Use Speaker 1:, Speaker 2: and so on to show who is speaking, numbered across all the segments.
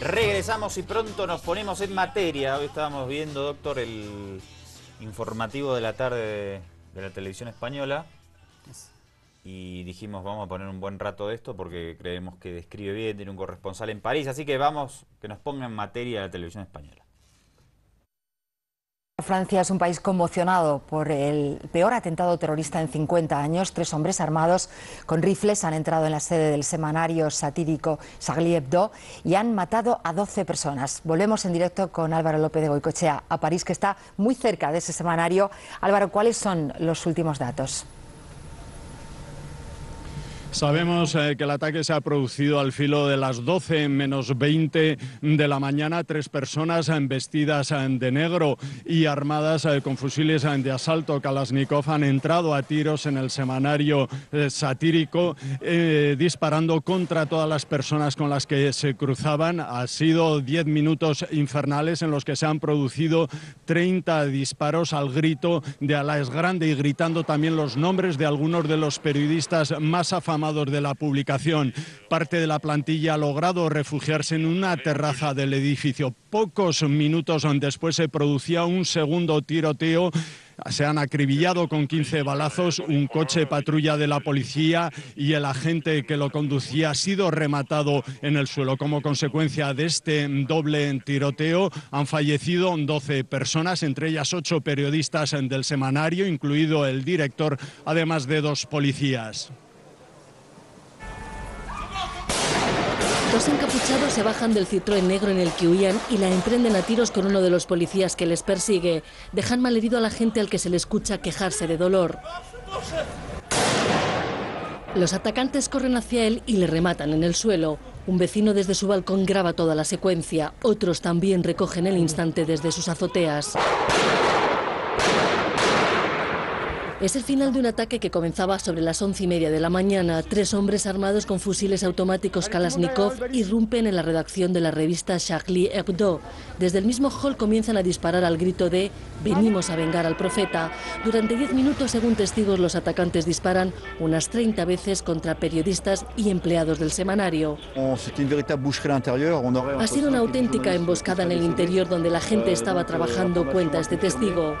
Speaker 1: Regresamos y pronto nos ponemos en materia. Hoy estábamos viendo, doctor, el informativo de la tarde de la televisión española y dijimos vamos a poner un buen rato de esto porque creemos que describe bien, tiene un corresponsal en París, así que vamos, que nos ponga en materia la televisión española.
Speaker 2: Francia
Speaker 3: es un país conmocionado por el peor atentado terrorista en 50 años. Tres hombres armados con rifles han entrado en la sede del semanario satírico Charlie Hebdo y han matado a 12 personas. Volvemos en directo con Álvaro López de Goicochea a París, que está muy cerca de ese semanario. Álvaro, ¿cuáles son los últimos datos?
Speaker 4: Sabemos eh, que el ataque se ha producido al filo de las 12 menos 20 de la mañana. Tres personas eh, vestidas eh, de negro y armadas con fusiles de asalto Kalashnikov han entrado a tiros en el semanario satírico, disparando contra todas las personas con las que se cruzaban. Ha sido 10 minutos infernales en los que se han producido 30 disparos al grito de Alaes Grande y gritando también los nombres de algunos de los periodistas más afamados de la publicación. Parte de la plantilla ha logrado refugiarse en una terraza del edificio. Pocos minutos después se producía un segundo tiroteo se han acribillado con 15 balazos, un coche patrulla de la policía y el agente que lo conducía ha sido rematado en el suelo. Como consecuencia de este doble tiroteo han fallecido 12 personas, entre ellas 8 periodistas del semanario, incluido el director, además de dos policías.
Speaker 5: Los encapuchados se bajan del citroen negro en el que huían y la emprenden a tiros con uno de los policías que les persigue. Dejan malherido a la gente al que se le escucha quejarse de dolor. Los atacantes corren hacia él y le rematan en el suelo. Un vecino desde su balcón graba toda la secuencia. Otros también recogen el instante desde sus azoteas. Es el final de un ataque que comenzaba sobre las once y media de la mañana. Tres hombres armados con fusiles automáticos Kalashnikov irrumpen en la redacción de la revista Charlie Hebdo. Desde el mismo hall comienzan a disparar al grito de Venimos a vengar al profeta. Durante diez minutos, según testigos, los atacantes disparan unas 30 veces contra periodistas y empleados del semanario.
Speaker 6: Ha sido pues,
Speaker 5: una auténtica emboscada en el interior donde la gente eh, estaba trabajando, cuenta este testigo.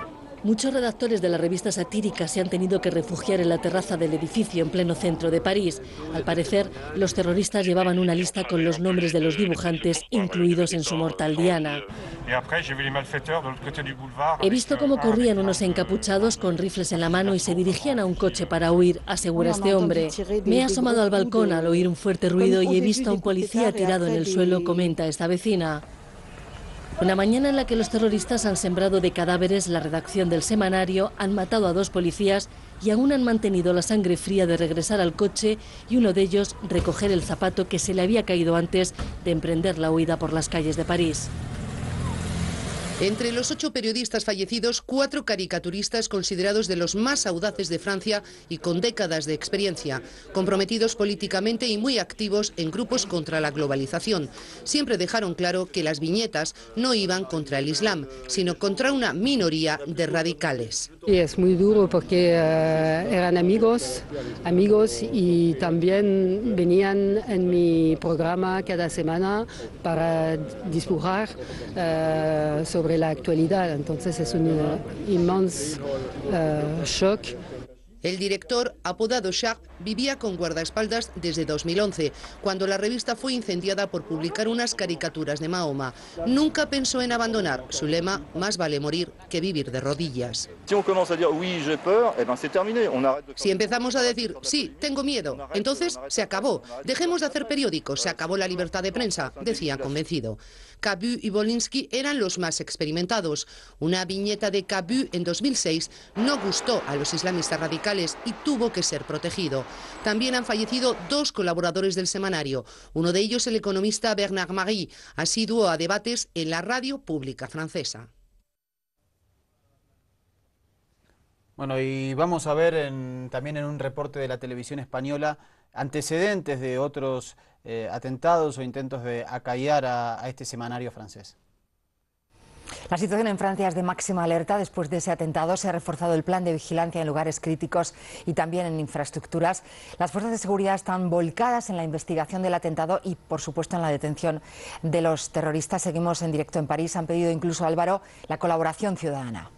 Speaker 5: Muchos redactores de la revista satírica se han tenido que refugiar en la terraza del edificio en pleno centro de París. Al parecer, los terroristas llevaban una lista con los nombres de los dibujantes incluidos en su mortal diana. He visto cómo corrían unos encapuchados con rifles en la mano y se dirigían a un coche para huir, asegura este hombre. Me he asomado al balcón al oír un fuerte ruido y he visto a un policía tirado en el suelo, comenta esta vecina. Una mañana en la que los terroristas han sembrado de cadáveres la redacción del semanario, han matado a dos policías y aún han mantenido la sangre fría de regresar al coche y uno de ellos recoger el zapato que se le había caído antes de emprender la huida
Speaker 2: por las calles de París. Entre los ocho periodistas fallecidos, cuatro caricaturistas considerados de los más audaces de Francia y con décadas de experiencia, comprometidos políticamente y muy activos en grupos contra la globalización. Siempre dejaron claro que las viñetas no iban contra el Islam, sino contra una minoría de radicales. Y es muy duro porque eh, eran amigos, amigos y también venían en mi programa cada semana para dibujar eh, sobre sobre la actualidad, entonces es un inmenso eh, shock. El director, apodado Sharp, vivía con guardaespaldas desde 2011, cuando la revista fue incendiada por publicar unas caricaturas de Mahoma. Nunca pensó en abandonar. Su lema, más vale morir que vivir de
Speaker 7: rodillas.
Speaker 2: Si empezamos a decir, sí, tengo miedo, entonces se acabó. Dejemos de hacer periódicos, se acabó la libertad de prensa, decía convencido. Cabu y Bolinsky eran los más experimentados. Una viñeta de Cabu en 2006 no gustó a los islamistas radicales y tuvo que ser protegido. También han fallecido dos colaboradores del semanario. Uno de ellos, el economista Bernard Marie, asiduo a debates en la radio pública francesa.
Speaker 8: Bueno, y vamos a ver también en un reporte de la televisión española antecedentes de otros eh, atentados o intentos de acallar a, a este semanario francés.
Speaker 3: La situación en Francia es de máxima alerta. Después de ese atentado se ha reforzado el plan de vigilancia en lugares críticos y también en infraestructuras. Las fuerzas de seguridad están volcadas en la investigación del atentado y, por supuesto, en la detención de los terroristas. Seguimos en directo en París. Han pedido incluso, Álvaro, la colaboración ciudadana.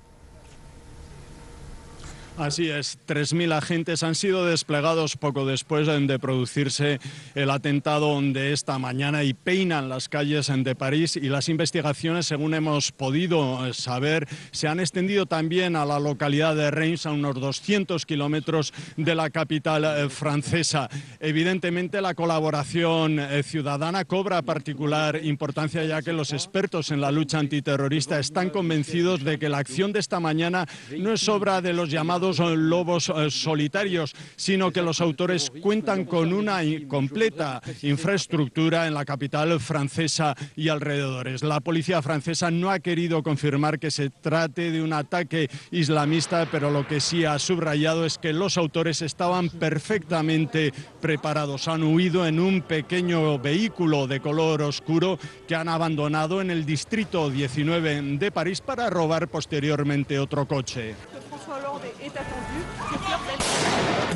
Speaker 4: Así es, 3.000 agentes han sido desplegados poco después de producirse el atentado de esta mañana y peinan las calles de París y las investigaciones, según hemos podido eh, saber, se han extendido también a la localidad de Reims, a unos 200 kilómetros de la capital eh, francesa. Evidentemente la colaboración eh, ciudadana cobra particular importancia ya que los expertos en la lucha antiterrorista están convencidos de que la acción de esta mañana no es obra de los llamados son eh, lobos eh, solitarios, sino que los autores cuentan con una completa infraestructura en la capital francesa y alrededores. La policía francesa no ha querido confirmar que se trate de un ataque islamista, pero lo que sí ha subrayado es que los autores estaban perfectamente preparados. Han huido en un pequeño vehículo de color oscuro que han abandonado en el distrito 19 de París para robar posteriormente otro coche.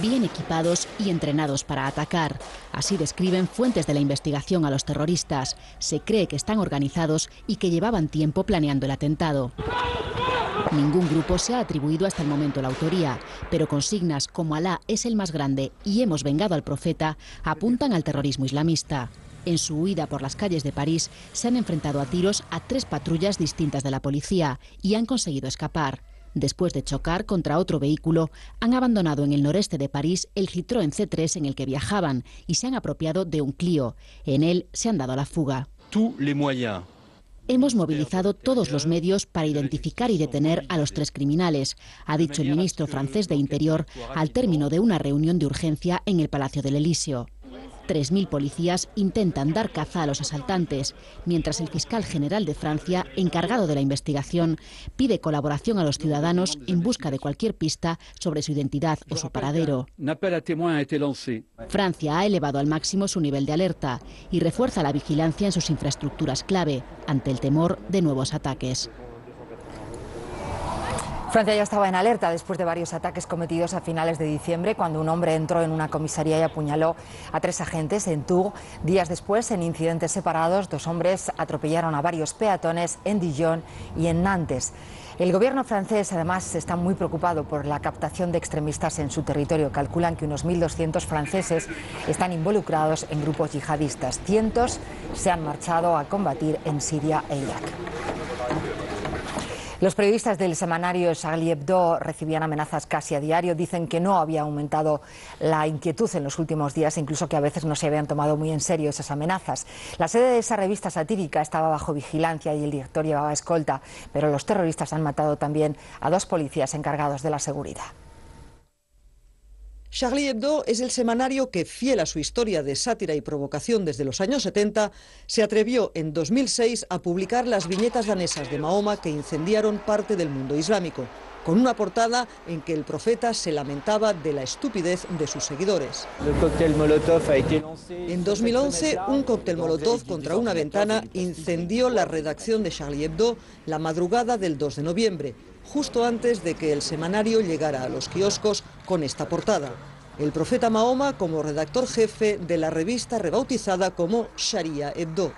Speaker 6: Bien equipados y entrenados para atacar. Así describen fuentes de la investigación a los terroristas. Se cree que están organizados y que llevaban tiempo planeando el atentado. Ningún grupo se ha atribuido hasta el momento la autoría, pero consignas como Alá es el más grande y hemos vengado al profeta apuntan al terrorismo islamista. En su huida por las calles de París se han enfrentado a tiros a tres patrullas distintas de la policía y han conseguido escapar. Después de chocar contra otro vehículo, han abandonado en el noreste de París el Citroën C3 en el que viajaban y se han apropiado de un Clio. En él se han dado a la fuga. Hemos movilizado todos los medios para identificar y detener a los tres criminales, ha dicho el ministro francés de Interior al término de una reunión de urgencia en el Palacio del Elíseo. 3.000 policías intentan dar caza a los asaltantes, mientras el fiscal general de Francia, encargado de la investigación, pide colaboración a los ciudadanos en busca de cualquier pista sobre su identidad o su paradero. Francia ha elevado al máximo su nivel de alerta y refuerza la vigilancia en sus infraestructuras clave ante el temor de nuevos ataques.
Speaker 3: Francia ya estaba en alerta después de varios ataques cometidos a finales de diciembre, cuando un hombre entró en una comisaría y apuñaló a tres agentes en Tours. Días después, en incidentes separados, dos hombres atropellaron a varios peatones en Dijon y en Nantes. El gobierno francés, además, está muy preocupado por la captación de extremistas en su territorio. Calculan que unos 1.200 franceses están involucrados en grupos yihadistas. Cientos se han marchado a combatir en Siria e Irak. Los periodistas del semanario Charlie Hebdo recibían amenazas casi a diario. Dicen que no había aumentado la inquietud en los últimos días, incluso que a veces no se habían tomado muy en serio esas amenazas. La sede de esa revista satírica estaba bajo vigilancia y el director llevaba escolta, pero los terroristas han matado también a dos policías encargados de la seguridad.
Speaker 9: Charlie Hebdo es el semanario que, fiel a su historia de sátira y provocación desde los años 70, se atrevió en 2006 a publicar las viñetas danesas de Mahoma que incendiaron parte del mundo islámico, con una portada en que el profeta se lamentaba de la estupidez de sus seguidores. En 2011, un cóctel Molotov contra una ventana incendió la redacción de Charlie Hebdo la madrugada del 2 de noviembre justo antes de que el semanario llegara a los kioscos con esta portada. El profeta Mahoma como redactor jefe de la revista rebautizada como Sharia Hebdo.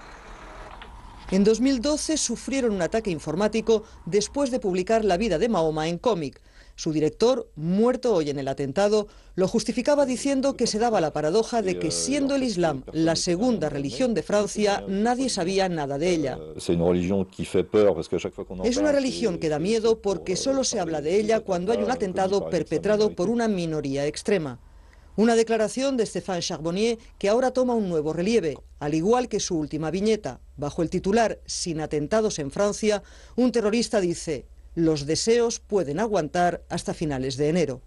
Speaker 9: En 2012 sufrieron un ataque informático después de publicar la vida de Mahoma en cómic. Su director, muerto hoy en el atentado, lo justificaba diciendo que se daba la paradoja de que siendo el Islam la segunda religión de Francia, nadie sabía nada de ella. Es una religión que da miedo porque euh, solo se habla de ella cuando hay un atentado perpetrado por una minoría extrema. Una declaración de Stéphane Charbonnier que ahora toma un nuevo relieve, al igual que su última viñeta. Bajo el titular Sin atentados en Francia, un terrorista dice, los deseos pueden
Speaker 3: aguantar hasta finales de enero.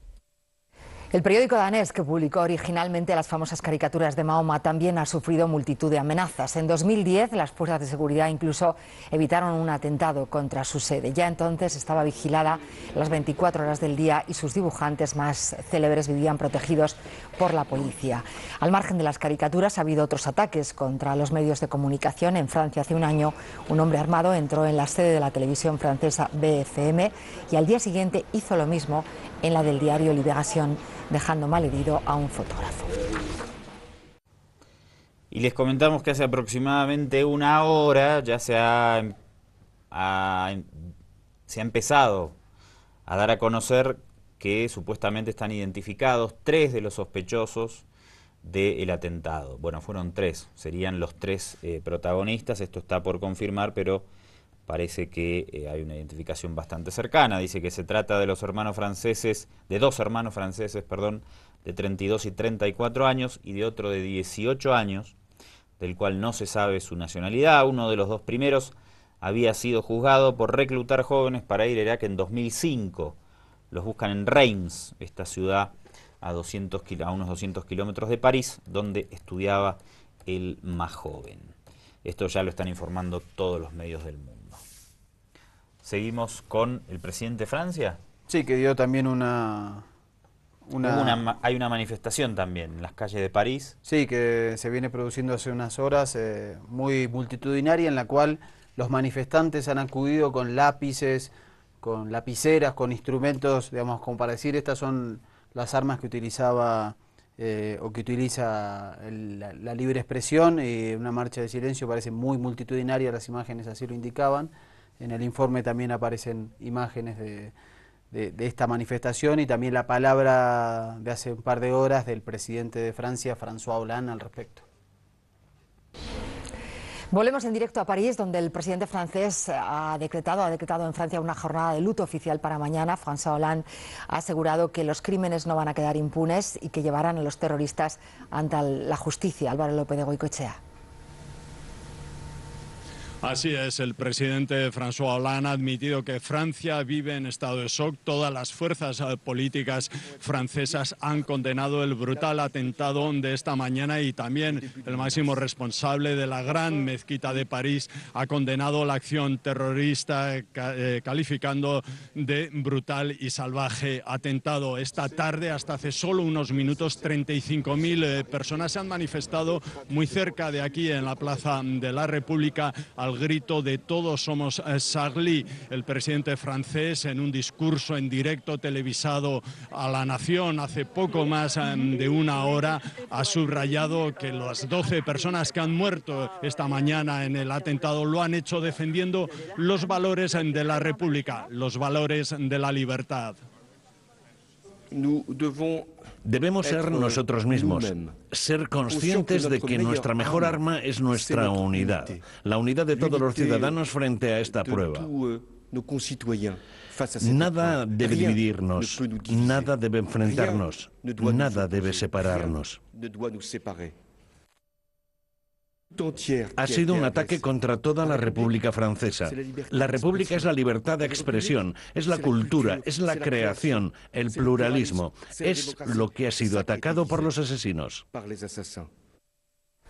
Speaker 3: El periódico danés que publicó originalmente las famosas caricaturas de Mahoma también ha sufrido multitud de amenazas. En 2010 las fuerzas de seguridad incluso evitaron un atentado contra su sede. Ya entonces estaba vigilada las 24 horas del día y sus dibujantes más célebres vivían protegidos por la policía. Al margen de las caricaturas ha habido otros ataques contra los medios de comunicación. En Francia hace un año un hombre armado entró en la sede de la televisión francesa BFM y al día siguiente hizo lo mismo en la del diario Liberación, dejando mal malherido a un fotógrafo.
Speaker 1: Y les comentamos que hace aproximadamente una hora ya se ha, em, em, se ha empezado a dar a conocer que supuestamente están identificados tres de los sospechosos del atentado. Bueno, fueron tres, serían los tres eh, protagonistas, esto está por confirmar, pero parece que eh, hay una identificación bastante cercana. Dice que se trata de los hermanos franceses, de dos hermanos franceses, perdón, de 32 y 34 años y de otro de 18 años, del cual no se sabe su nacionalidad. Uno de los dos primeros había sido juzgado por reclutar jóvenes para ir a Irak en 2005. Los buscan en Reims, esta ciudad a unos 200 kilómetros de París, donde estudiaba el más joven. Esto ya lo están informando todos los medios del mundo. Seguimos con el presidente de Francia.
Speaker 8: Sí, que dio también una...
Speaker 1: hay una manifestación también en las
Speaker 8: calles de París. Sí, que se viene produciendo hace unas horas, eh, muy multitudinaria, en la cual los manifestantes han acudido con lápices, con lapiceras, con instrumentos, digamos, como para decir, estas son las armas que utilizaba eh, o que utiliza la, la libre expresión, y una marcha de silencio parece muy multitudinaria, las imágenes así lo indicaban. En el informe también aparecen imágenes de, esta manifestación y también la palabra de hace un par de horas del presidente de Francia, François Hollande, al respecto.
Speaker 3: Volvemos en directo a París, donde el presidente francés ha decretado, ha decretado en Francia una jornada de luto oficial para mañana. François Hollande ha asegurado que los crímenes no van a quedar impunes y que llevarán a los terroristas ante la justicia. Álvaro López de Goicochea.
Speaker 4: Así es, el presidente François Hollande ha admitido que Francia vive en estado de shock. Todas las fuerzas eh, políticas francesas han condenado el brutal atentado de esta mañana y también el máximo responsable de la gran mezquita de París ha condenado la acción terrorista eh, calificando de brutal y salvaje atentado. Esta tarde, hasta hace solo unos minutos, 35.000 eh, personas se han manifestado muy cerca de aquí en la Plaza de la República al grito de todos somos eh, Sarli, el presidente francés, en un discurso en directo televisado a la nación hace poco más eh, de una hora, ha subrayado que las 12 personas que han muerto esta mañana en el atentado lo han hecho defendiendo los valores de la República, los valores de la libertad. Nous devons Debemos ser nosotros mismos, ser conscientes de que nuestra mejor arma es nuestra unidad, la unidad de todos los ciudadanos frente a esta prueba. Euh, nada debe dividirnos, nada debe enfrentarnos, nada debe separarnos. Ha sido un ataque contra toda la República Francesa. La República es la libertad de expresión, es la cultura, es la creación, el pluralismo. Es lo que ha sido atacado por los asesinos.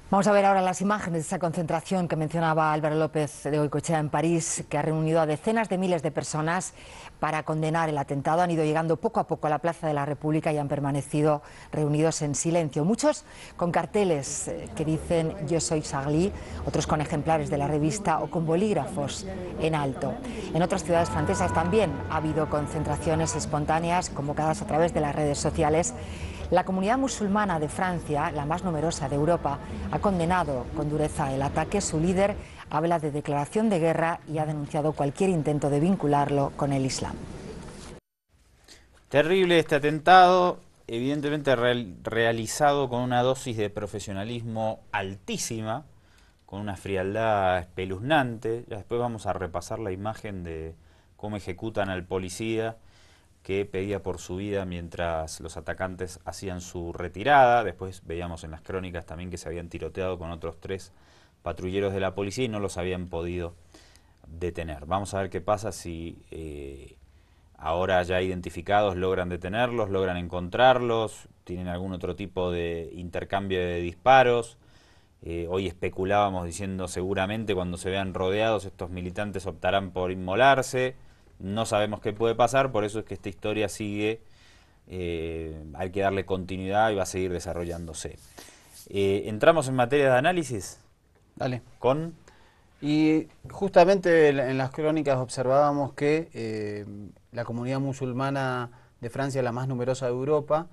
Speaker 3: Vamos a ver ahora las imágenes de esa concentración que mencionaba Álvaro López de Goicochea en París, que ha reunido a decenas de miles de personas para condenar el atentado. Han ido llegando poco a poco a la Plaza de la República y han permanecido reunidos en silencio. Muchos con carteles eh, que dicen Yo soy Sagli, otros con ejemplares de la revista o con bolígrafos en alto. En otras ciudades francesas también ha habido concentraciones espontáneas convocadas a través de las redes sociales la comunidad musulmana de Francia, la más numerosa de Europa, ha condenado con dureza el ataque. Su líder habla de declaración de guerra y ha denunciado cualquier intento de vincularlo con el Islam.
Speaker 1: Terrible este atentado, evidentemente realizado con una dosis de profesionalismo altísima, con una frialdad espeluznante. Ya después vamos a repasar la imagen de cómo ejecutan al policía que pedía por su vida mientras los atacantes hacían su retirada. Después veíamos en las crónicas también que se habían tiroteado con otros tres patrulleros de la policía y no los habían podido detener. Vamos a ver qué pasa si eh, ahora ya identificados logran detenerlos, logran encontrarlos, tienen algún otro tipo de intercambio de disparos. Eh, hoy especulábamos diciendo seguramente cuando se vean rodeados estos militantes optarán por inmolarse no sabemos qué puede pasar, por eso es que esta historia sigue, eh, hay que darle continuidad y va a seguir desarrollándose. Eh, ¿Entramos en materia de análisis? Dale. ¿Con? Y
Speaker 8: justamente en las crónicas observábamos que eh, la comunidad musulmana de Francia, la más numerosa de Europa,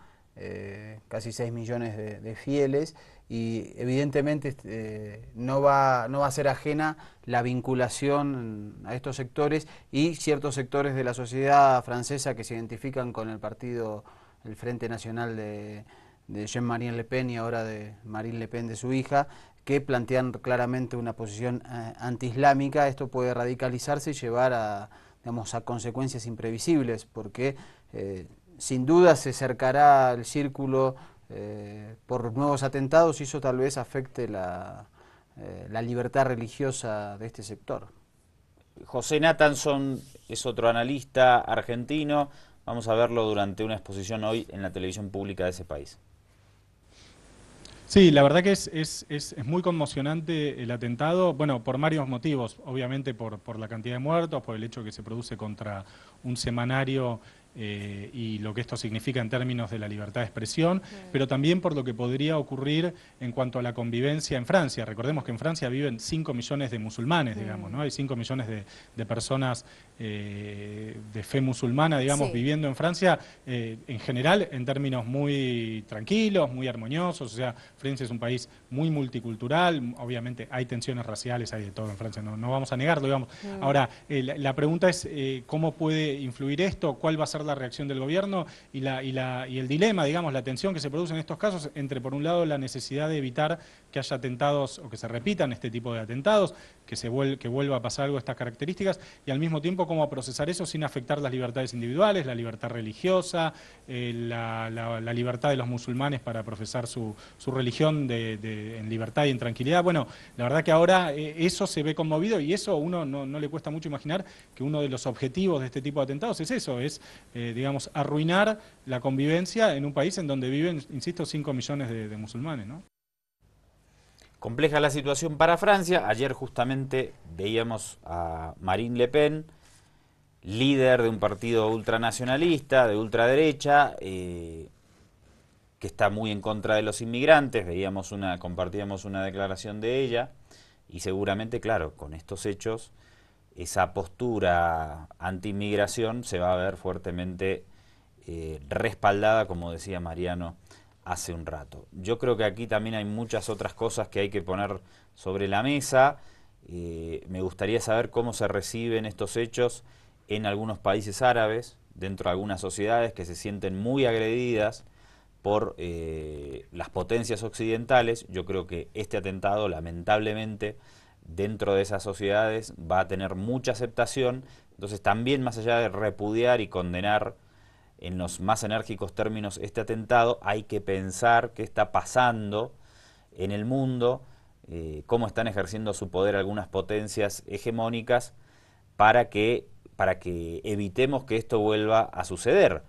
Speaker 8: casi 6 millones de fieles, y evidentemente este, eh, no, va, no va a ser ajena la vinculación a estos sectores y ciertos sectores de la sociedad francesa que se identifican con el partido, el Frente Nacional de, Jean-Marie Le Pen y ahora de Marine Le Pen de su hija, que plantean claramente una posición eh, antiislámica. Esto puede radicalizarse y llevar a, digamos, a consecuencias imprevisibles porque eh, sin duda se acercará el círculo eh, por nuevos atentados y eso tal vez afecte eh, la, libertad religiosa de este
Speaker 1: sector. José Nathanson es otro analista argentino. Vamos a verlo durante una exposición hoy en la televisión pública de ese país.
Speaker 7: Sí, la verdad que es, es, muy conmocionante el atentado, bueno, por varios motivos, obviamente por, por la cantidad de muertos, por el hecho que se produce contra un semanario eh, y lo que esto significa en términos de la libertad de expresión, pero también por lo que podría ocurrir en cuanto a la convivencia en Francia. Recordemos que en Francia viven 5 millones de musulmanes, digamos, ¿no? Hay 5 millones de personas eh, de fe musulmana, digamos, viviendo en Francia, eh, en general, en términos muy tranquilos, muy armoniosos. O sea, Francia es un país muy multicultural, obviamente hay tensiones raciales, hay de todo en Francia, no, no vamos a negarlo, digamos. Mm. Ahora, eh, la, pregunta es cómo puede influir esto, cuál va a ser la reacción del gobierno y, la, y, la, y el dilema, digamos, la tensión que se produce en estos casos entre, por un lado, la necesidad de evitar que haya atentados o que se repitan este tipo de atentados, que, se que vuelva a pasar algo de estas características, y al mismo tiempo cómo procesar eso sin afectar las libertades individuales, la libertad religiosa, eh, la, libertad de los musulmanes para profesar su, su religión en libertad y en tranquilidad. Bueno, la verdad que ahora eh, eso se ve conmovido y eso uno no, le cuesta mucho imaginar que uno de los objetivos de este tipo de atentados es eso, es, eh, digamos, arruinar la convivencia en un país en donde viven, insisto, 5 millones de, de musulmanes, ¿no? Compleja la situación para Francia. Ayer justamente
Speaker 1: veíamos a Marine Le Pen, líder de un partido ultranacionalista, de ultraderecha, eh, que está muy en contra de los inmigrantes. Veíamos una, compartíamos una declaración de ella y seguramente, claro, con estos hechos, esa postura anti-inmigración se va a ver fuertemente eh, respaldada, como decía Mariano hace un rato. Yo creo que aquí también hay muchas otras cosas que hay que poner sobre la mesa. Eh, me gustaría saber cómo se reciben estos hechos en algunos países árabes, dentro de algunas sociedades que se sienten muy agredidas por eh, las potencias occidentales. Yo creo que este atentado, lamentablemente, dentro de esas sociedades va a tener mucha aceptación. Entonces, también más allá de repudiar y condenar en los más enérgicos términos este atentado, hay que pensar qué está pasando en el mundo, eh, cómo están ejerciendo su poder algunas potencias hegemónicas para que, para que evitemos que esto vuelva a suceder.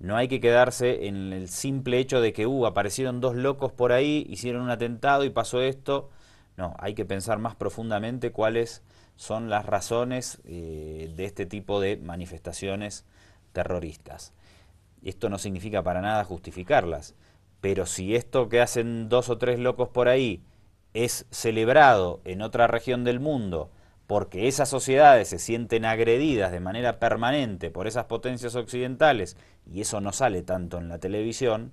Speaker 1: No hay que quedarse en el simple hecho de que uh, aparecieron dos locos por ahí, hicieron un atentado y pasó esto. No, hay que pensar más profundamente cuáles son las razones eh, de este tipo de manifestaciones terroristas. Esto no significa para nada justificarlas, pero si esto que hacen dos o tres locos por ahí es celebrado en otra región del mundo, porque esas sociedades se sienten agredidas de manera permanente por esas potencias occidentales, y eso no sale tanto en la televisión,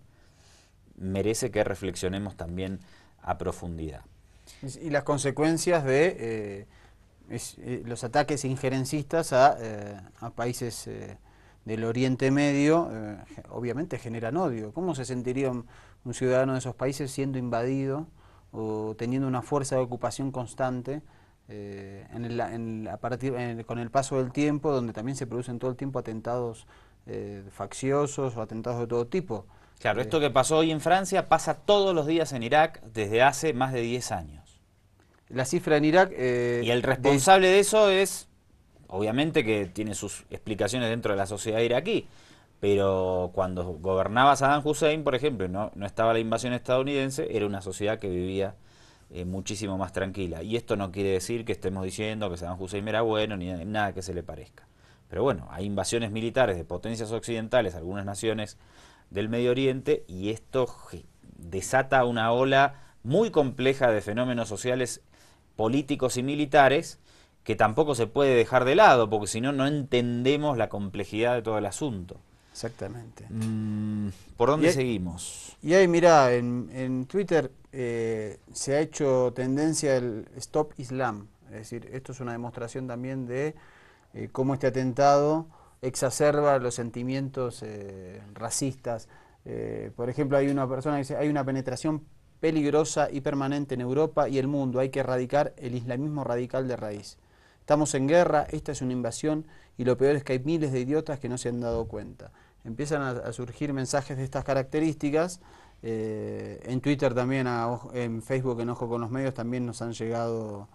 Speaker 1: merece que reflexionemos también a profundidad.
Speaker 8: Y las consecuencias de eh, eh, los ataques injerencistas a, eh, a países del Oriente Medio, eh, obviamente generan odio. ¿Cómo se sentiría un, ciudadano de esos países siendo invadido o teniendo una fuerza de ocupación constante eh, en el, partir, con el paso del tiempo, donde también se producen todo el tiempo atentados eh, facciosos o atentados de todo tipo?
Speaker 1: Claro, esto que pasó hoy en Francia pasa todos los días en Irak desde hace más de 10 años. La cifra en Irak... y el responsable de eso es Obviamente que tiene sus explicaciones dentro de la sociedad iraquí, pero cuando gobernaba Saddam Hussein, por ejemplo, no, estaba la invasión estadounidense, era una sociedad que vivía eh, muchísimo más tranquila. Y esto no quiere decir que estemos diciendo que Saddam Hussein era bueno, ni nada que se le parezca. Pero bueno, hay invasiones militares de potencias occidentales, algunas naciones del Medio Oriente, y esto desata una ola muy compleja de fenómenos sociales, políticos y militares que tampoco se puede dejar de lado, porque si no, no entendemos la complejidad de todo el asunto.
Speaker 8: Exactamente.
Speaker 1: Mm, ¿Por dónde seguimos?
Speaker 8: Y ahí, mirá, en, en Twitter eh, se ha hecho tendencia el Stop Islam. Es decir, esto es una demostración también de eh, cómo este atentado exacerba los sentimientos eh, racistas. por ejemplo, hay una persona que dice, hay una penetración peligrosa y permanente en Europa y el mundo, hay que erradicar el islamismo radical de raíz. Estamos en guerra, esta es una invasión y lo peor es que hay miles de idiotas que no se han dado cuenta. Empiezan a, surgir mensajes de estas características. Eh, en Twitter también, en Facebook, en Ojo con los Medios, también nos han llegado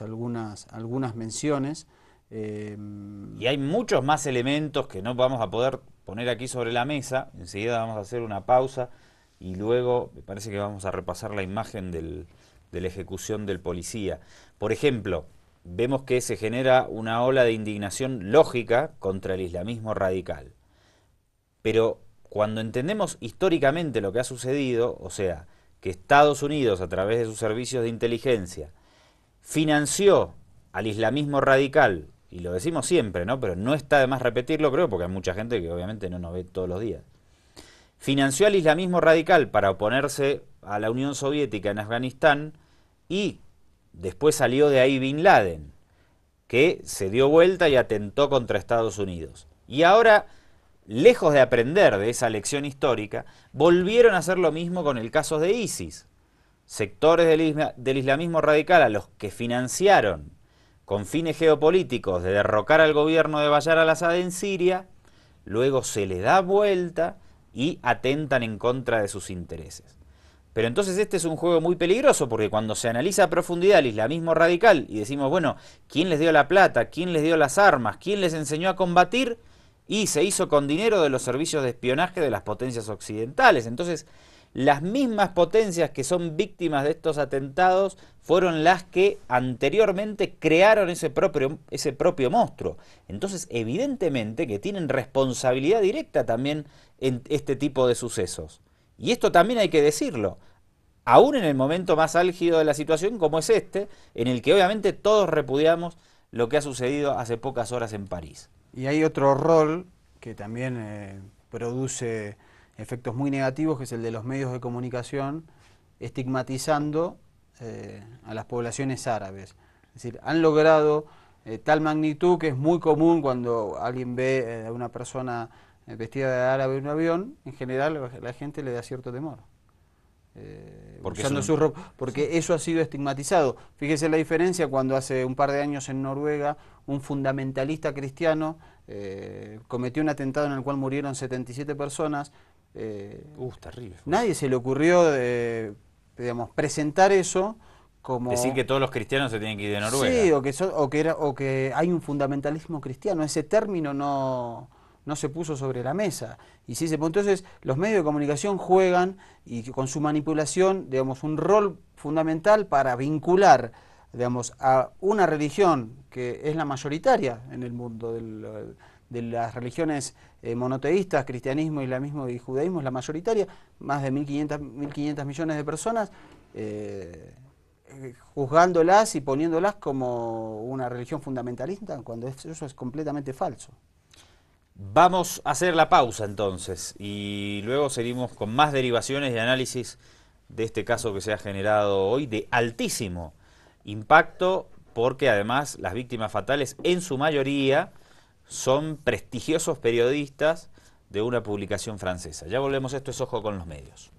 Speaker 8: algunas, algunas
Speaker 1: menciones. Em, y hay muchos más elementos que no vamos a poder poner aquí sobre la mesa. Enseguida vamos a hacer una pausa y luego me parece que vamos a repasar la imagen de la ejecución del policía. Por ejemplo, vemos que se genera una ola de indignación lógica contra el islamismo radical. Pero cuando entendemos históricamente lo que ha sucedido, o sea, que Estados Unidos a través de sus servicios de inteligencia financió al islamismo radical, y lo decimos siempre, ¿no? Pero no está de más repetirlo, creo, porque hay mucha gente que obviamente no nos ve todos los días. Financió al islamismo radical para oponerse a la Unión Soviética en Afganistán y Después salió de ahí Bin Laden, que se dio vuelta y atentó contra Estados Unidos. Y ahora, lejos de aprender de esa lección histórica, volvieron a hacer lo mismo con el caso de ISIS. Sectores del, islamismo radical a los que financiaron con fines geopolíticos de derrocar al gobierno de Bayar al-Assad en Siria, luego se le da vuelta y atentan en contra de sus intereses. Pero entonces este es un juego muy peligroso porque cuando se analiza a profundidad el islamismo radical y decimos, bueno, ¿quién les dio la plata? ¿Quién les dio las armas? ¿Quién les enseñó a combatir? Y se hizo con dinero de los servicios de espionaje de las potencias occidentales. Entonces, las mismas potencias que son víctimas de estos atentados fueron las que anteriormente crearon ese propio, ese propio monstruo. Entonces, evidentemente que tienen responsabilidad directa también en este tipo de sucesos. Y esto también hay que decirlo. Aún en el momento más álgido de la situación como es este, en el que obviamente todos repudiamos lo que ha sucedido hace pocas horas en París.
Speaker 8: Y hay otro rol que también eh, produce efectos muy negativos, que es el de los medios de comunicación, estigmatizando eh, a las poblaciones árabes. Es decir, han logrado eh, tal magnitud que es muy común cuando alguien ve a una persona eh, vestida de árabe en un avión, en general la gente le da cierto temor.
Speaker 1: Eh, porque eso, su
Speaker 8: porque eso ha sido estigmatizado. Fíjese la diferencia cuando hace un par de años en Noruega un fundamentalista cristiano eh, cometió un atentado en el cual murieron 77 personas. Eh, Uf, terrible. Nadie se le ocurrió digamos, presentar eso como... Decir que
Speaker 1: todos los cristianos se tienen que ir de Noruega. Sí, o
Speaker 8: que, o que, era, o que hay un fundamentalismo cristiano. Ese término no no se puso sobre la mesa. Y si se pues Entonces, los medios de comunicación juegan y con su manipulación, digamos, un rol fundamental para vincular, digamos, a una religión que es la mayoritaria en el mundo de las religiones eh, monoteístas, cristianismo, islamismo y judaísmo, es la mayoritaria, más de 1.500, millones de personas, eh, eh, juzgándolas y poniéndolas como una religión fundamentalista, cuando eso es completamente falso.
Speaker 1: Vamos a hacer la pausa entonces y luego seguimos con más derivaciones y análisis de este caso que se ha generado hoy de altísimo impacto porque además las víctimas fatales en su mayoría son prestigiosos periodistas de una publicación francesa. Ya volvemos, esto es Ojo con los Medios.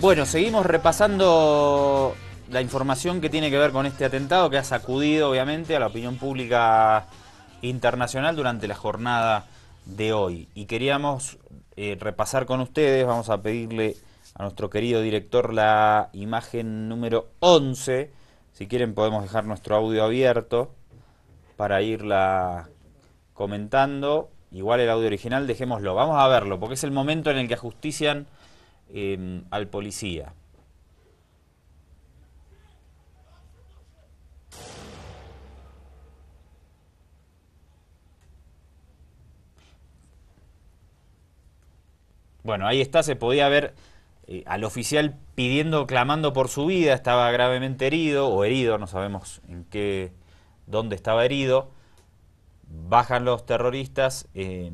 Speaker 1: Bueno, seguimos repasando la información que tiene que ver con este atentado que ha sacudido obviamente a la opinión pública internacional durante la jornada de hoy. Y queríamos eh, repasar con ustedes, vamos a pedirle a nuestro querido director la imagen número 11. Si quieren podemos dejar nuestro audio abierto para irla comentando. Igual el audio original, dejémoslo. Vamos a verlo, porque es el momento en el que ajustician em, al policía. Bueno, ahí está, se podía ver eh, al oficial pidiendo, clamando por su vida, estaba gravemente herido o herido, no sabemos en qué, dónde estaba herido. Bajan los terroristas em,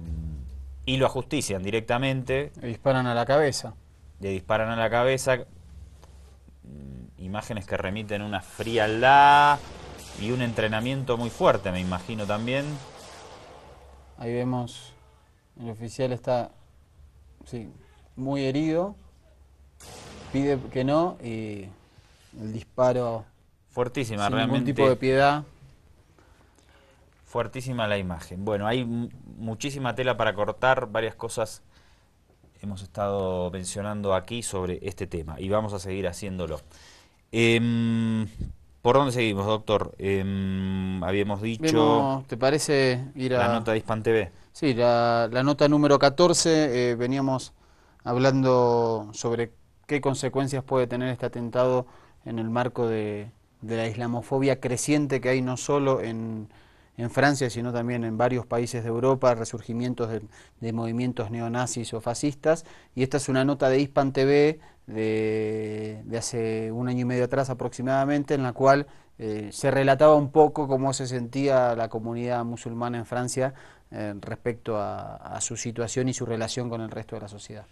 Speaker 1: y lo ajustician directamente. Le disparan a la cabeza. Le disparan a la cabeza. Mm, imágenes que remiten una frialdad y un entrenamiento muy fuerte, me imagino también. Ahí vemos, el oficial está sí, muy herido, pide que no y el disparo fuertísima sin ningún tipo de piedad fuertísima la imagen bueno hay muchísima tela para cortar varias cosas hemos estado mencionando aquí sobre este tema y vamos a seguir haciéndolo em, ¿Por dónde seguimos, doctor? Em, habíamos dicho...
Speaker 8: ¿Te parece ir a... La nota de Hispan TV. Sí, la, nota número 14, eh, veníamos hablando sobre qué consecuencias puede tener este atentado en el marco de, la islamofobia creciente que hay no solo en, Francia, sino también en varios países de Europa, resurgimientos de, de movimientos neonazis o fascistas. Y esta es una nota de Hispan TV de, hace un año y medio atrás aproximadamente, en la cual eh, se relataba un poco cómo se sentía la comunidad musulmana en Francia eh, respecto a su situación y su relación con el resto de la sociedad.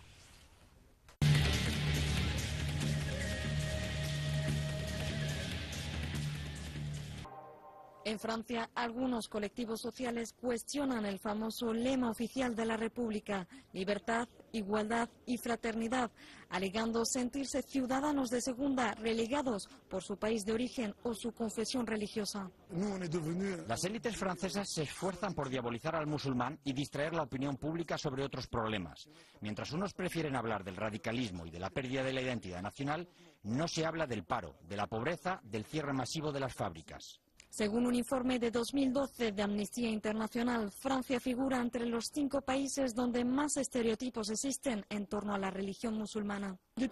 Speaker 10: En Francia, algunos colectivos sociales cuestionan el famoso lema oficial de la República, libertad, igualdad y fraternidad, alegando sentirse ciudadanos de segunda, relegados por su país de origen o su confesión religiosa.
Speaker 1: Euh, las élites francesas se esfuerzan por diabolizar al musulmán y distraer la opinión pública sobre otros problemas. Mientras unos prefieren hablar del radicalismo y de la pérdida de la identidad nacional, no se habla del paro, de la pobreza, del cierre masivo de las fábricas.
Speaker 10: Según un informe de 2012 de Amnistía Internacional, Francia figura entre los cinco países donde más estereotipos existen en torno a la religión
Speaker 6: musulmana. En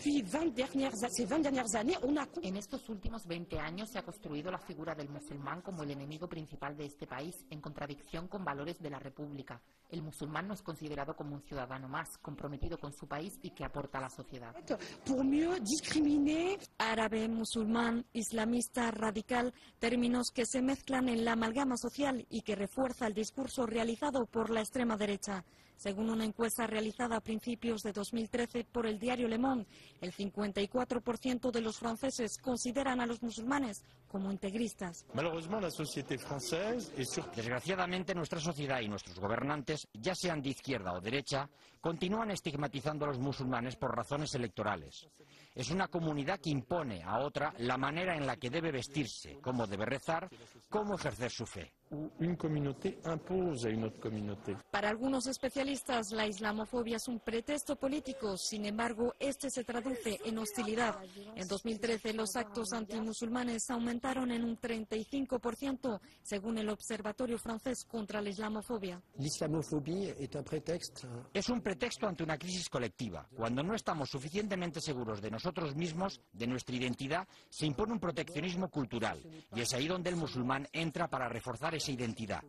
Speaker 6: estos últimos 20 años se ha construido la figura del musulmán como el enemigo principal de este país, en contradicción con valores de la República. El musulmán no es considerado como un ciudadano más, comprometido con su país y que aporta a la sociedad. Por
Speaker 10: árabe, musulmán, islamista, radical, términos que se mezclan en la amalgama social y que refuerza el discurso realizado por la extrema derecha. Según una encuesta realizada a principios de 2013 por el diario Le Monde, el 54% de los franceses consideran a los musulmanes como integristas.
Speaker 4: Desgraciadamente nuestra sociedad y nuestros
Speaker 1: gobernantes, ya sean de izquierda o derecha, continúan estigmatizando a los musulmanes por razones electorales. Es una comunidad que impone a otra la manera en la que debe vestirse, cómo debe rezar, cómo ejercer su fe.
Speaker 10: Para algunos especialistas, la islamofobia es un pretexto político. Sin embargo, este se traduce en hostilidad. En 2013, los actos antimusulmanes aumentaron en un 35%, según el Observatorio francés contra la islamofobia.
Speaker 1: un Es un pretexto ante una crisis colectiva. Cuando no estamos suficientemente seguros de nosotros mismos, de nuestra identidad, se impone un proteccionismo cultural. Y es ahí donde el musulmán entra para reforzar identidad.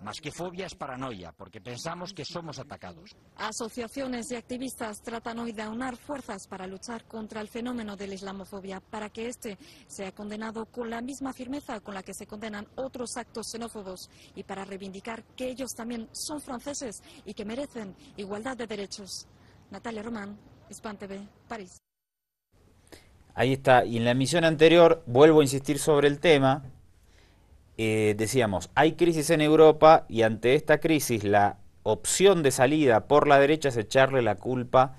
Speaker 1: Más que fobia es paranoia, porque pensamos que somos atacados.
Speaker 10: Asociaciones y activistas tratan hoy de aunar fuerzas para luchar contra el fenómeno de la islamofobia, para que este sea condenado con la misma firmeza con la que se condenan otros actos xenófobos y para reivindicar que ellos también son franceses y que merecen igualdad de derechos. Natalia Román, Hispan TV, París.
Speaker 1: Ahí está, y en la emisión anterior vuelvo a insistir sobre el tema, eh, decíamos, hay crisis en Europa y ante esta crisis la opción de salida por la derecha es echarle la culpa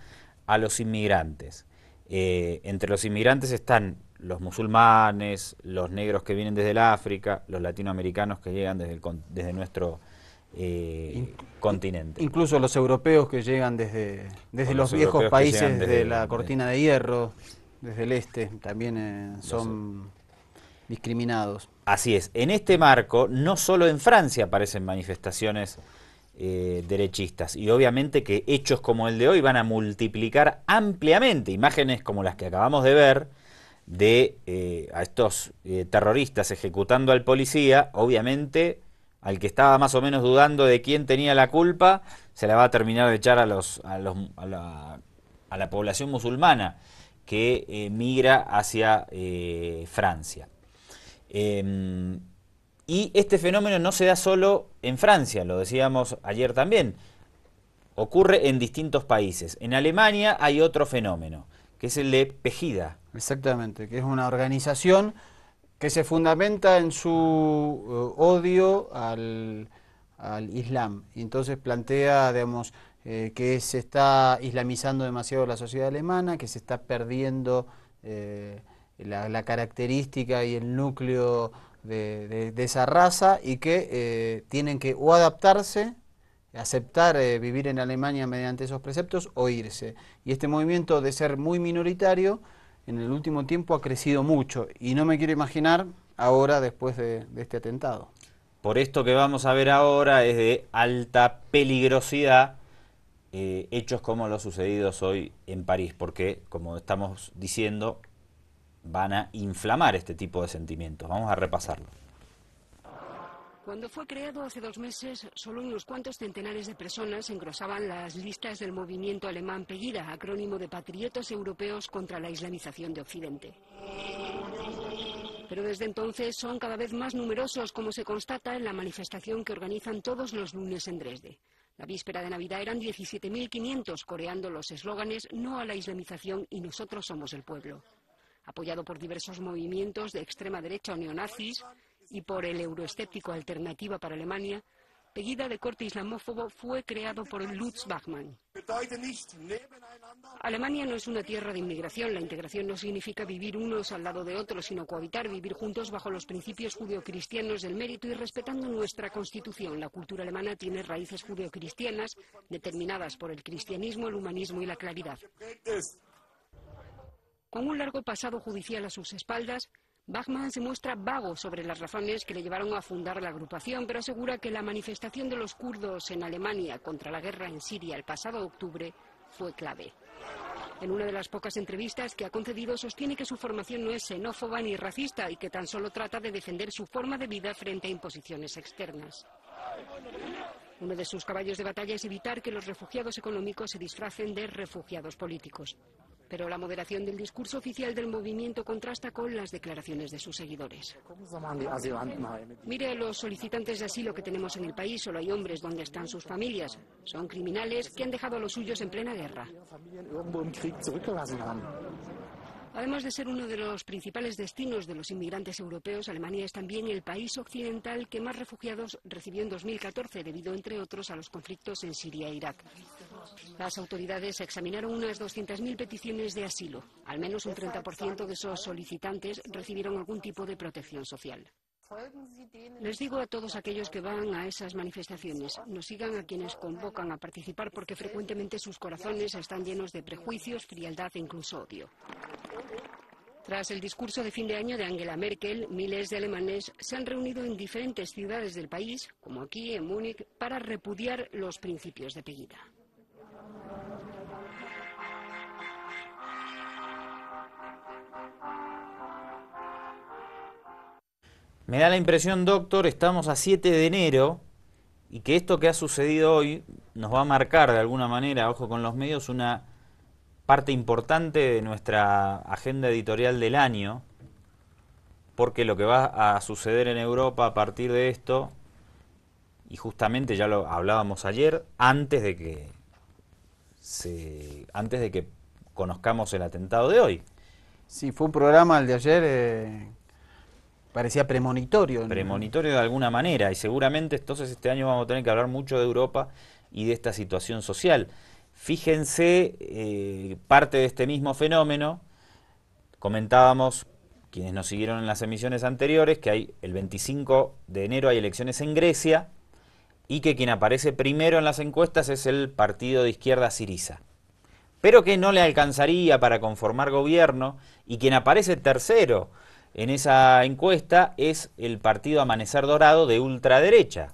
Speaker 1: a los inmigrantes. Eh, entre los inmigrantes están los musulmanes, los negros que vienen desde el África, los latinoamericanos que llegan desde, desde nuestro eh, continente.
Speaker 8: Incluso los europeos que llegan desde, desde los, viejos países de la cortina de hierro, desde el este, también son
Speaker 1: discriminados. Así es. En este marco, no solo en Francia aparecen manifestaciones eh, derechistas. Y obviamente que hechos como el de hoy van a multiplicar ampliamente imágenes como las que acabamos de ver de eh, a estos eh, terroristas ejecutando al policía, obviamente al que estaba más o menos dudando de quién tenía la culpa, se la va a terminar de echar a, los, a, la, a la, población musulmana que migra hacia Francia. Em, y este fenómeno no se da solo en Francia, lo decíamos ayer también, ocurre en distintos países. En Alemania hay otro fenómeno, que es el de Pejida. Exactamente, que es una
Speaker 8: organización que se fundamenta en su eh, odio al, Islam. Y entonces plantea, eh, que se está islamizando demasiado la sociedad alemana, que se está perdiendo eh, la, característica y el núcleo de, esa raza y que eh, tienen que o adaptarse, aceptar eh, vivir en Alemania mediante esos preceptos o irse. Y este movimiento de ser muy minoritario en el último tiempo ha crecido mucho y no me quiero imaginar ahora después de, este atentado.
Speaker 1: Por esto que vamos a ver ahora es de alta peligrosidad eh, hechos como los sucedidos hoy en París, porque como estamos diciendo, van a inflamar este tipo de sentimientos. Vamos a repasarlo.
Speaker 11: Cuando fue creado hace dos meses, solo unos cuantos centenares de personas engrosaban las listas del movimiento alemán Pegida, acrónimo de Patriotas Europeos contra la Islamización de Occidente. Pero desde entonces son cada vez más numerosos, como se constata en la manifestación que organizan todos los lunes en Dresde. La víspera de Navidad eran 17.500 coreando los eslóganes No a la islamización y nosotros somos el pueblo apoyado por diversos movimientos de extrema derecha o neonazis y por el euroescéptico Alternativa para Alemania, Pegida de corte islamófobo fue creado por Lutz Bachmann. Alemania no es una tierra de inmigración. La integración no significa vivir unos al lado de otros, sino cohabitar, vivir juntos bajo los principios judeocristianos del mérito y respetando nuestra constitución. La cultura alemana tiene raíces judeocristianas determinadas por el cristianismo, el humanismo y la claridad. Con un largo pasado judicial a sus espaldas, Bachmann se muestra vago sobre las razones que le llevaron a fundar la agrupación, pero asegura que la manifestación de los kurdos en Alemania contra la guerra en Siria el pasado octubre fue clave. En una de las pocas entrevistas que ha concedido sostiene que su formación no es xenófoba ni racista y que tan solo trata de defender su forma de vida frente a imposiciones externas. Uno de sus caballos de batalla es evitar que los refugiados económicos se disfracen de refugiados políticos. Pero la moderación del discurso oficial del movimiento contrasta con las declaraciones de sus seguidores. Mire los solicitantes de asilo que tenemos en el país, solo hay hombres donde están sus familias. Son criminales que han dejado a los suyos en plena guerra. Además de ser uno de los principales destinos de los inmigrantes europeos, Alemania es también el país occidental que más refugiados recibió en 2014, debido, entre otros, a los conflictos en Siria e Irak. Las autoridades examinaron unas 200.000 peticiones de asilo. Al menos un 30% de esos solicitantes recibieron algún tipo de protección social. Les digo a todos aquellos que van a esas manifestaciones, no sigan a quienes convocan a participar porque frecuentemente sus corazones están llenos de prejuicios, frialdad e incluso odio. Tras el discurso de fin de año de Angela Merkel, miles de alemanes se han reunido en diferentes ciudades del país, como aquí en Múnich, para repudiar los principios de Pegida.
Speaker 1: Me da la impresión, doctor, estamos a 7 de enero y que esto que ha sucedido hoy nos va a marcar de alguna manera, ojo con los medios, una parte importante de nuestra agenda editorial del año, porque lo que va a suceder en Europa a partir de esto, y justamente ya lo hablábamos ayer, antes de que antes de que conozcamos el atentado de hoy. Sí, fue un programa el de ayer eh, Parecía premonitorio. Premonitorio de alguna manera. Y seguramente entonces este año vamos a tener que hablar mucho de Europa y de esta situación social. Fíjense, eh, parte de este mismo fenómeno, comentábamos quienes nos siguieron en las emisiones anteriores, que hay el 25 de enero hay elecciones en Grecia y que quien aparece primero en las encuestas es el partido de izquierda Siriza. Pero que no le alcanzaría para conformar gobierno y quien aparece tercero en esa encuesta es el partido Amanecer Dorado de ultraderecha.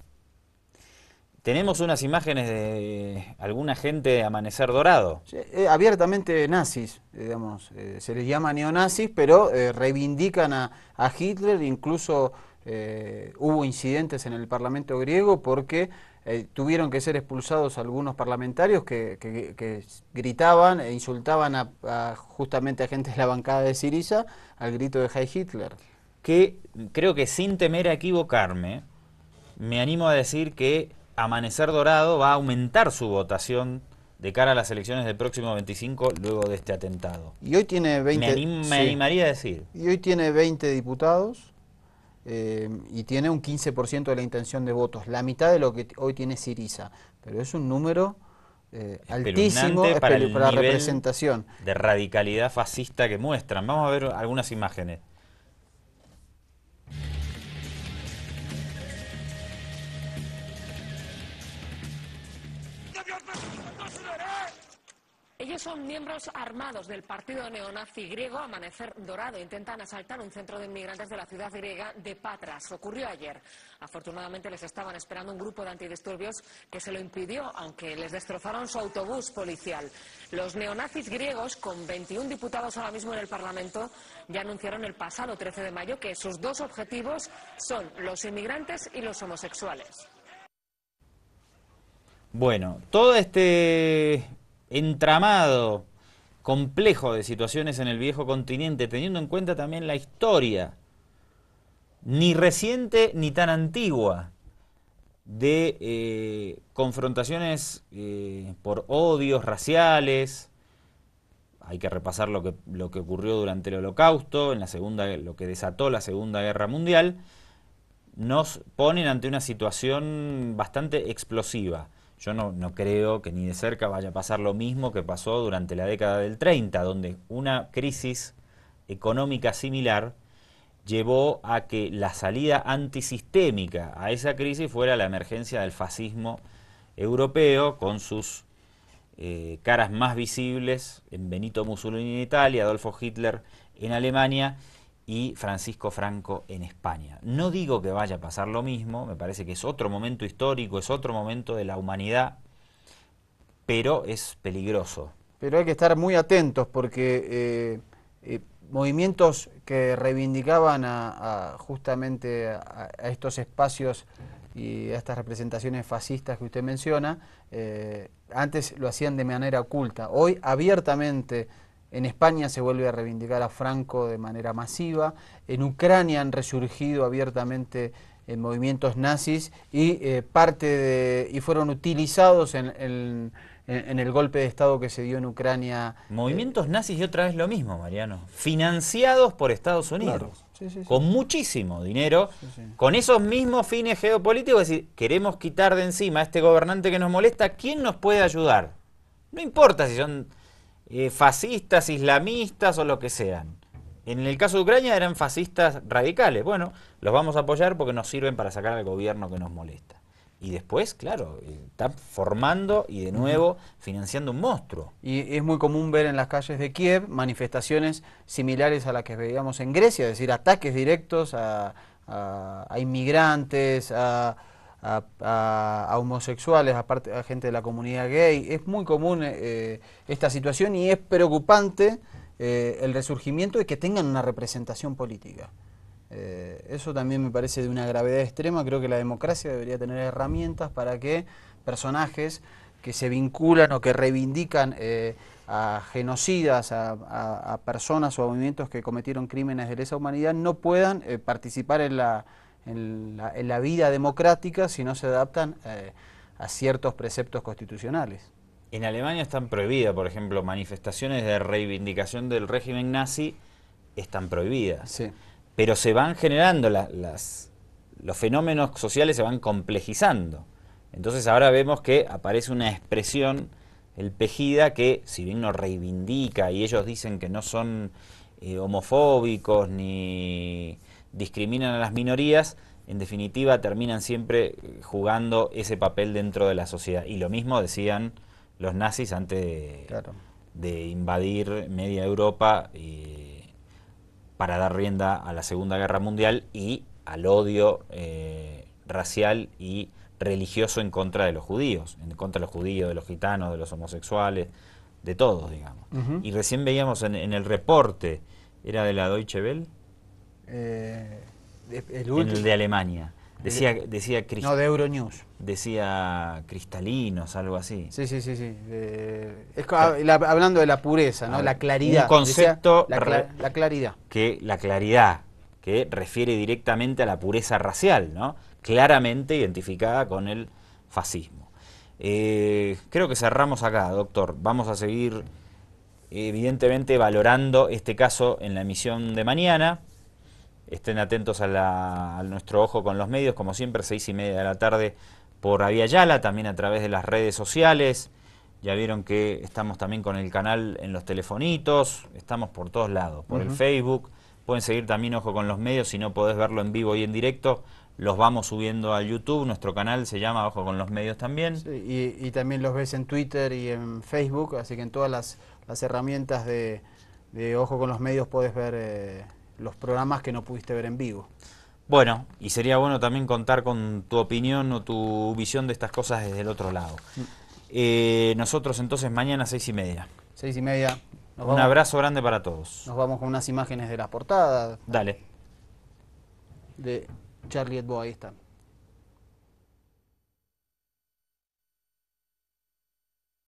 Speaker 1: Tenemos unas imágenes de alguna gente de Amanecer Dorado. Eh, abiertamente nazis,
Speaker 8: digamos, eh, se les llama neonazis, pero eh, reivindican a, Hitler, incluso hubo incidentes en el Parlamento griego porque eh, tuvieron que ser expulsados algunos parlamentarios que, gritaban e insultaban a, justamente a gente de la bancada de Siriza al grito de Heil Hitler. Que
Speaker 1: creo que sin temer a equivocarme, me animo a decir que Amanecer Dorado va a aumentar su votación de cara a las elecciones del próximo 25 luego de este atentado.
Speaker 8: Y hoy tiene 20... Me, animaría a decir. Y hoy tiene 20 diputados eh, y tiene un 15% de la intención de votos, la mitad de lo que hoy tiene Siriza, pero es un número
Speaker 1: eh, altísimo para, para la representación. De radicalidad fascista que muestran. Vamos a ver algunas imágenes.
Speaker 10: Ellos son miembros armados del
Speaker 11: partido neonazi griego Amanecer Dorado. Intentan asaltar un centro de inmigrantes de la ciudad griega de Patras. Ocurrió ayer. Afortunadamente les estaban esperando un grupo de antidisturbios que se lo impidió, aunque les destrozaron su autobús policial. Los neonazis griegos, con 21 diputados ahora mismo en el Parlamento, ya anunciaron el pasado 13 de mayo que sus dos objetivos son los inmigrantes y los homosexuales.
Speaker 1: Bueno, todo este entramado complejo de situaciones en el viejo continente, teniendo en cuenta también la historia, ni reciente ni tan antigua, de eh, confrontaciones eh, por odios raciales. Hay que repasar lo que, lo que ocurrió durante el Holocausto, en la segunda, lo que desató la Segunda Guerra Mundial, nos ponen ante una situación bastante explosiva. Yo no, creo que ni de cerca vaya a pasar lo mismo que pasó durante la década del 30, donde una crisis económica similar llevó a que la salida antisistémica a esa crisis fuera la emergencia del fascismo europeo con sus eh, caras más visibles en Benito Mussolini en Italia, Adolfo Hitler en Alemania y Francisco Franco en España. No digo que vaya a pasar lo mismo, me parece que es otro momento histórico, es otro momento de la humanidad, pero es peligroso.
Speaker 8: Pero hay que estar muy atentos porque eh, eh, movimientos que reivindicaban a, justamente a, estos espacios y a estas representaciones fascistas que usted menciona, eh, antes lo hacían de manera oculta, hoy abiertamente en España se vuelve a reivindicar a Franco de manera masiva. En Ucrania han resurgido abiertamente eh, movimientos nazis y, eh, parte y fueron
Speaker 1: utilizados en, el golpe de Estado que se dio en Ucrania. Eh, movimientos nazis y otra vez lo mismo, Mariano. Financiados por Estados Unidos. Con muchísimo dinero. Con esos mismos fines geopolíticos. Es decir, queremos quitar de encima a este gobernante que nos molesta. ¿Quién nos puede ayudar? No importa si son eh, fascistas, islamistas o lo que sean. En el caso de Ucrania eran fascistas radicales. Bueno, los vamos a apoyar porque nos sirven para sacar al gobierno que nos molesta. Y después, claro, eh, están formando y de nuevo financiando un monstruo. Y es muy común ver en las calles de Kiev
Speaker 8: manifestaciones similares a las que veíamos en Grecia, es decir, ataques directos a inmigrantes, a a, homosexuales, a, a, gente de la comunidad gay. Es muy común eh, eh, esta situación y es preocupante eh, el resurgimiento de que tengan una representación política. eso también me parece de una gravedad extrema. Creo que la democracia debería tener herramientas para que personajes que se vinculan o que reivindican a genocidas, a, personas o a movimientos que cometieron crímenes de lesa humanidad, no puedan participar en la en la, vida democrática si no se adaptan eh, a ciertos
Speaker 1: preceptos constitucionales. En Alemania están prohibidas, por ejemplo, manifestaciones de reivindicación del régimen nazi están prohibidas. Sí. Pero se van generando las, los fenómenos sociales se van complejizando. Entonces ahora vemos que aparece una expresión, el pejida, que si bien no reivindica y ellos dicen que no son eh, homofóbicos ni discriminan a las minorías, en definitiva terminan siempre eh, jugando ese papel dentro de la sociedad. Y lo mismo decían los nazis antes de, invadir media Europa y, eh, para dar rienda a la Segunda Guerra Mundial y al odio eh, racial y religioso en contra de los judíos, en contra de los judíos, de los gitanos, de los homosexuales, de todos, digamos. Y recién veíamos en, el reporte, era de la Deutsche
Speaker 8: eh, el, de Alemania. Decía,
Speaker 1: decía No, de Euronews. Decía cristalinos, algo así.
Speaker 8: Sí, sí, sí, sí. Ah, hablando de la pureza, ¿no? La claridad. Un concepto. la, claridad.
Speaker 1: Que la claridad, que refiere directamente a la pureza racial, ¿no? Claramente identificada con el fascismo. Eh, creo que cerramos acá, doctor. Vamos a seguir, evidentemente, valorando este caso en la emisión de mañana. Estén atentos a, nuestro ojo con los medios, como siempre, seis y media de la tarde por Avia Yala, también a través de las redes sociales. Ya vieron que estamos también con el canal en los telefonitos, estamos por todos lados, por el Facebook. Pueden seguir también Ojo con los medios, si no podés verlo en vivo y en directo, los vamos subiendo a YouTube, nuestro canal se llama Ojo con los medios también.
Speaker 8: y, también los ves en Twitter y en Facebook, así que en todas las, herramientas de, Ojo con los medios podés ver... Eh, los programas que no pudiste ver en vivo.
Speaker 1: Bueno, y sería bueno también contar con tu opinión o tu visión de estas cosas desde el otro lado. Mm. Eh, nosotros entonces mañana seis y media.
Speaker 8: Seis y media. Un abrazo
Speaker 1: grande para todos.
Speaker 8: Nos vamos con unas imágenes de las portadas. Dale. De Charlie Hebdo, ahí está.